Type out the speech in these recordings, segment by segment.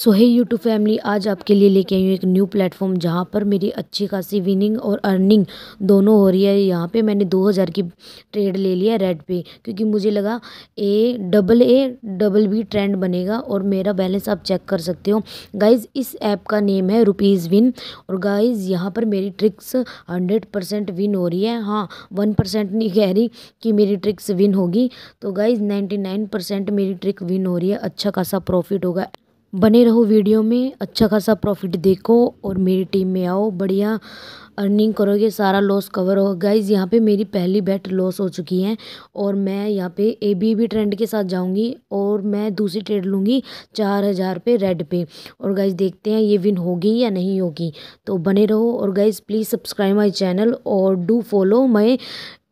सो है YouTube family आज आपके लिए लेके आई हूँ एक न्यू प्लेटफॉर्म जहाँ पर मेरी अच्छी खासी विनिंग और अर्निंग दोनों हो रही है यहाँ पे मैंने 2000 की ट्रेड ले लिया रेड पे क्योंकि मुझे लगा A double A double B trend बनेगा और मेरा बैलेंस आप चेक कर सकते हो गाइज इस ऐप का नेम है रुपीज़ विन और गाइज यहाँ पर मेरी ट्रिक्स हंड्रेड विन हो रही है हाँ वन नहीं कह रही कि मेरी ट्रिक्स विन होगी तो गाइज नाइन्टी मेरी ट्रिक विन हो रही है अच्छा खासा प्रॉफिट होगा बने रहो वीडियो में अच्छा खासा प्रॉफिट देखो और मेरी टीम में आओ बढ़िया अर्निंग करोगे सारा लॉस कवर हो गाइज यहाँ पे मेरी पहली बैट लॉस हो चुकी है और मैं यहाँ पे ए बी बी ट्रेंड के साथ जाऊँगी और मैं दूसरी ट्रेड लूँगी चार हज़ार पे रेड पे और गाइज देखते हैं ये विन होगी या नहीं होगी तो बने रहो और guys please subscribe my channel और do follow my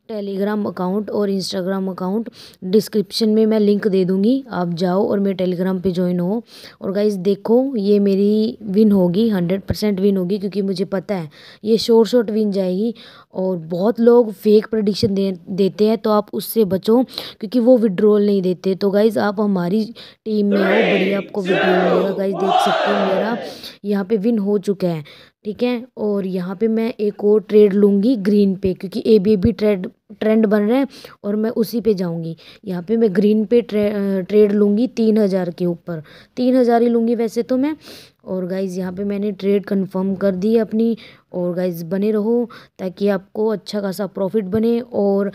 Telegram account और इंस्टाग्राम अकाउंट डिस्क्रिप्शन में मैं लिंक दे दूंगी आप जाओ और मेरे टेलीग्राम पे ज्वाइन हो और गाइज देखो ये मेरी विन होगी हंड्रेड परसेंट विन होगी क्योंकि मुझे पता है ये शॉर्ट शॉर्ट विन जाएगी और बहुत लोग फेक प्रडिक्शन दे देते हैं तो आप उससे बचो क्योंकि वो विड्रॉल नहीं देते तो गाइज़ आप हमारी टीम में हो बढ़िया आपको विड्रॉल मिलेगा गाइज देख सकते हो मेरा यहाँ पर विन हो चुका है ठीक है और यहाँ पे मैं एक और ट्रेड लूँगी ग्रीन पे क्योंकि ए बी भी ट्रेड ट्रेंड बन रहा है और मैं उसी पे जाऊँगी यहाँ पे मैं ग्रीन पे ट्रे, ट्रेड लूँगी तीन हज़ार के ऊपर तीन हज़ार ही लूँगी वैसे तो मैं और गाइज़ यहाँ पे मैंने ट्रेड कंफर्म कर दी अपनी और गाइज़ बने रहो ताकि आपको अच्छा खासा प्रॉफिट बने और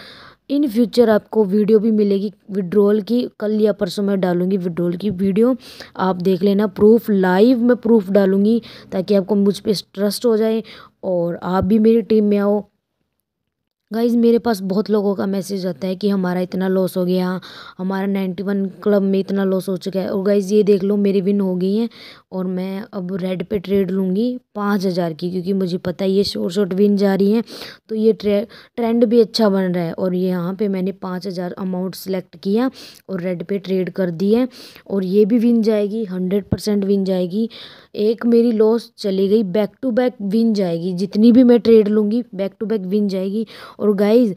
इन फ्यूचर आपको वीडियो भी मिलेगी विड्रोल की कल या परसों मैं डालूंगी विड्रोल की वीडियो आप देख लेना प्रूफ लाइव मैं प्रूफ डालूंगी ताकि आपको मुझ पर ट्रस्ट हो जाए और आप भी मेरी टीम में आओ गाइज़ मेरे पास बहुत लोगों का मैसेज आता है कि हमारा इतना लॉस हो गया हमारा नाइन्टी वन क्लब में इतना लॉस हो चुका है और गाइज़ ये देख लो मेरी विन हो गई है और मैं अब रेड पे ट्रेड लूँगी पाँच हज़ार की क्योंकि मुझे पता है ये शॉर्ट शॉर्ट विन जा रही है तो ये ट्रे ट्रेंड भी अच्छा बन रहा है और यहाँ पर मैंने पाँच हज़ार अमाउंट सेलेक्ट किया और रेड पे ट्रेड कर दी है और ये भी विन जाएगी हंड्रेड परसेंट विन जाएगी एक मेरी लॉस चली गई बैक टू बैक विन जाएगी जितनी भी मैं ट्रेड लूँगी बैक टू बैक विन जाएगी और गाइज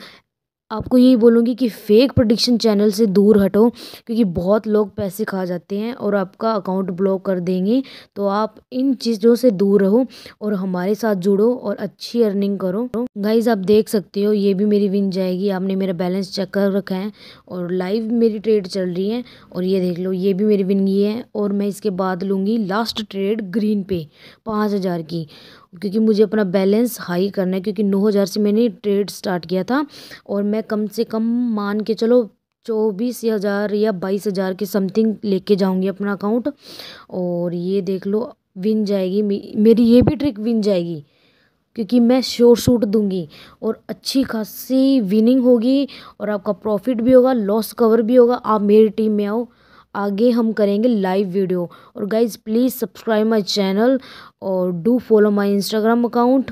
आपको यही बोलूँगी कि फेक प्रोडिक्शन चैनल से दूर हटो क्योंकि बहुत लोग पैसे खा जाते हैं और आपका अकाउंट ब्लॉक कर देंगे तो आप इन चीज़ों से दूर रहो और हमारे साथ जुड़ो और अच्छी अर्निंग करो गाइज आप देख सकते हो ये भी मेरी विन जाएगी आपने मेरा बैलेंस चेक कर रखा है और लाइव मेरी ट्रेड चल रही है और ये देख लो ये भी मेरी विन ये है और मैं इसके बाद लूँगी लास्ट ट्रेड ग्रीन पे पाँच हज़ार की क्योंकि मुझे अपना बैलेंस हाई करना है क्योंकि नौ हज़ार से मैंने ट्रेड स्टार्ट किया था और मैं कम से कम मान के चलो चौबीस हज़ार या बाईस हज़ार के समथिंग लेके जाऊंगी अपना अकाउंट और ये देख लो विन जाएगी मेरी ये भी ट्रिक विन जाएगी क्योंकि मैं श्योर शूट दूंगी और अच्छी खासी विनिंग होगी और आपका प्रॉफिट भी होगा लॉस कवर भी होगा आप मेरी टीम में आओ आगे हम करेंगे लाइव वीडियो और guys please subscribe my channel और do follow my Instagram account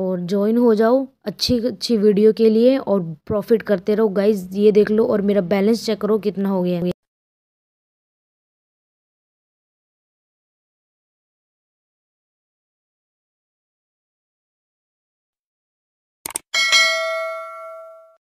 और ज्वाइन हो जाओ अच्छी अच्छी वीडियो के लिए और प्रॉफिट करते रहो गाइज ये देख लो और मेरा बैलेंस चेक करो कितना हो गया